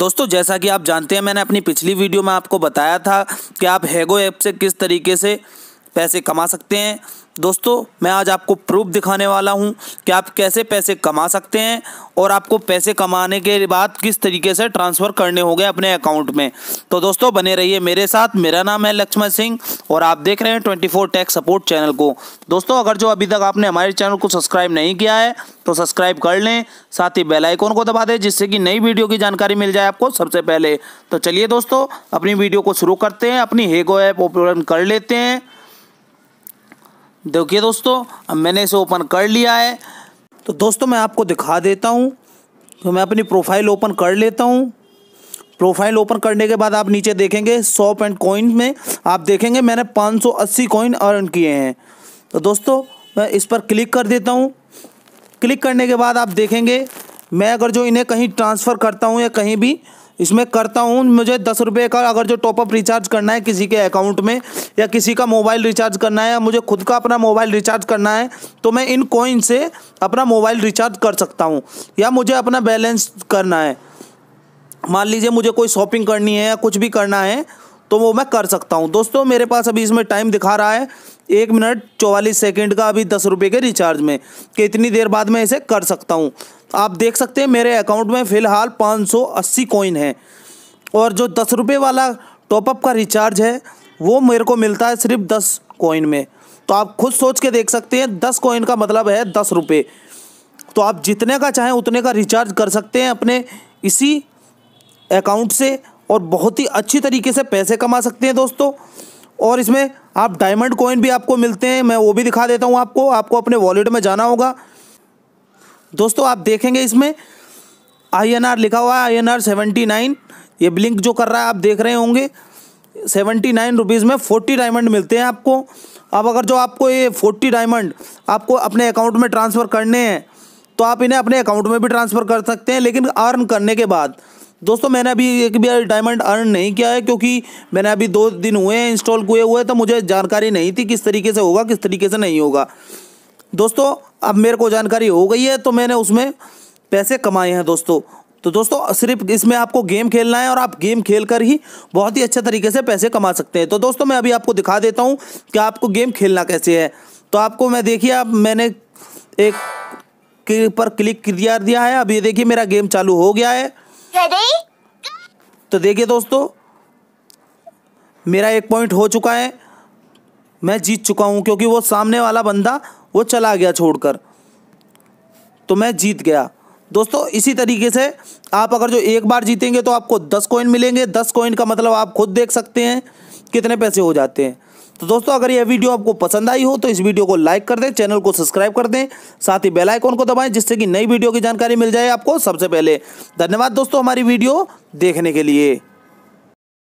दोस्तों जैसा कि आप जानते हैं मैंने अपनी पिछली वीडियो में आपको बताया था कि आप हैगो ऐप से किस तरीके से पैसे कमा सकते हैं दोस्तों मैं आज आपको प्रूफ दिखाने वाला हूं कि आप कैसे पैसे कमा सकते हैं और आपको पैसे कमाने के बाद किस तरीके से ट्रांसफ़र करने होंगे अपने अकाउंट में तो दोस्तों बने रहिए मेरे साथ मेरा नाम है लक्ष्मण सिंह और आप देख रहे हैं 24 टैक्स सपोर्ट चैनल को दोस्तों अगर जो अभी तक आपने हमारे चैनल को सब्सक्राइब नहीं किया है तो सब्सक्राइब कर लें साथ ही बेलाइकॉन को दबा दें जिससे कि नई वीडियो की जानकारी मिल जाए आपको सबसे पहले तो चलिए दोस्तों अपनी वीडियो को शुरू करते हैं अपनी हेगो ऐप ओपन कर लेते हैं देखिए दोस्तों अब मैंने इसे ओपन कर लिया है तो दोस्तों मैं आपको दिखा देता हूँ तो मैं अपनी प्रोफाइल ओपन कर लेता हूँ प्रोफाइल ओपन करने के बाद आप नीचे देखेंगे सॉप एंड कॉइन में आप देखेंगे मैंने 580 कॉइन अर्न किए हैं तो दोस्तों मैं इस पर क्लिक कर देता हूँ क्लिक करने के बाद आप देखेंगे मैं अगर जो इन्हें कहीं ट्रांसफ़र करता हूँ या कहीं भी इसमें करता हूँ मुझे दस रुपये का अगर जो टॉपअप रिचार्ज करना है किसी के अकाउंट में या किसी का मोबाइल रिचार्ज करना है या मुझे खुद का अपना मोबाइल रिचार्ज करना है तो मैं इन कॉइन से अपना मोबाइल रिचार्ज कर सकता हूँ या मुझे अपना बैलेंस करना है मान लीजिए मुझे कोई शॉपिंग करनी है या कुछ भी करना है तो वो मैं कर सकता हूँ दोस्तों मेरे पास अभी इसमें टाइम दिखा रहा है एक मिनट चौवालीस सेकेंड का अभी दस रुपये के रिचार्ज में कि इतनी देर बाद मैं इसे कर सकता हूँ आप देख सकते हैं मेरे अकाउंट में फ़िलहाल 580 कॉइन है और जो दस रुपये वाला टॉपअप का रिचार्ज है वो मेरे को मिलता है सिर्फ दस कॉइन में तो आप खुद सोच के देख सकते हैं दस कॉइन का मतलब है दस रुपये तो आप जितने का चाहें उतने का रिचार्ज कर सकते हैं अपने इसी अकाउंट से और बहुत ही अच्छी तरीके से पैसे कमा सकते हैं दोस्तों और इसमें आप डायमंड कॉइन भी आपको मिलते हैं मैं वो भी दिखा देता हूँ आपको आपको अपने वॉलेट में जाना होगा दोस्तों आप देखेंगे इसमें आईएनआर लिखा हुआ है आईएनआर सेवेंटी नाइन ये ब्लिंक जो कर रहा है आप देख रहे होंगे सेवेंटी नाइन रुपीज़ में फोर्टी डायमंड मिलते हैं आपको अब अगर जो आपको ये फोर्टी डायमंड आपको अपने अकाउंट में ट्रांसफ़र करने हैं तो आप इन्हें अपने अकाउंट में भी ट्रांसफ़र कर सकते हैं लेकिन अर्न करने के बाद दोस्तों मैंने अभी एक भी डायमंड अर्न नहीं किया है क्योंकि मैंने अभी दो दिन हुए हैं इंस्टॉल किए हुए तो मुझे जानकारी नहीं थी किस तरीके से होगा किस तरीके से नहीं होगा दोस्तों अब मेरे को जानकारी हो गई है तो मैंने उसमें पैसे कमाए हैं दोस्तों तो दोस्तों सिर्फ इसमें आपको गेम खेलना है और आप गेम खेल कर ही बहुत ही अच्छा तरीके से पैसे कमा सकते हैं तो दोस्तों मैं अभी आपको दिखा देता हूँ कि आपको गेम खेलना कैसे है तो आपको मैं देखिए आप मैंने एक के पर क्लिक किया दिया है अब ये देखिए मेरा गेम चालू हो गया है तो देखिए दोस्तों मेरा एक पॉइंट हो चुका है मैं जीत चुका हूँ क्योंकि वो सामने वाला बंदा वो चला गया छोड़कर तो मैं जीत गया दोस्तों इसी तरीके से आप अगर जो एक बार जीतेंगे तो आपको दस कॉइन मिलेंगे दस कॉइन का मतलब आप खुद देख सकते हैं कितने पैसे हो जाते हैं तो दोस्तों अगर यह वीडियो आपको पसंद आई हो तो इस वीडियो को लाइक कर दें चैनल को सब्सक्राइब कर दें साथ ही बेल आइकन को दबाएं जिससे कि नई वीडियो की जानकारी मिल जाए आपको सबसे पहले धन्यवाद दोस्तों हमारी वीडियो देखने के लिए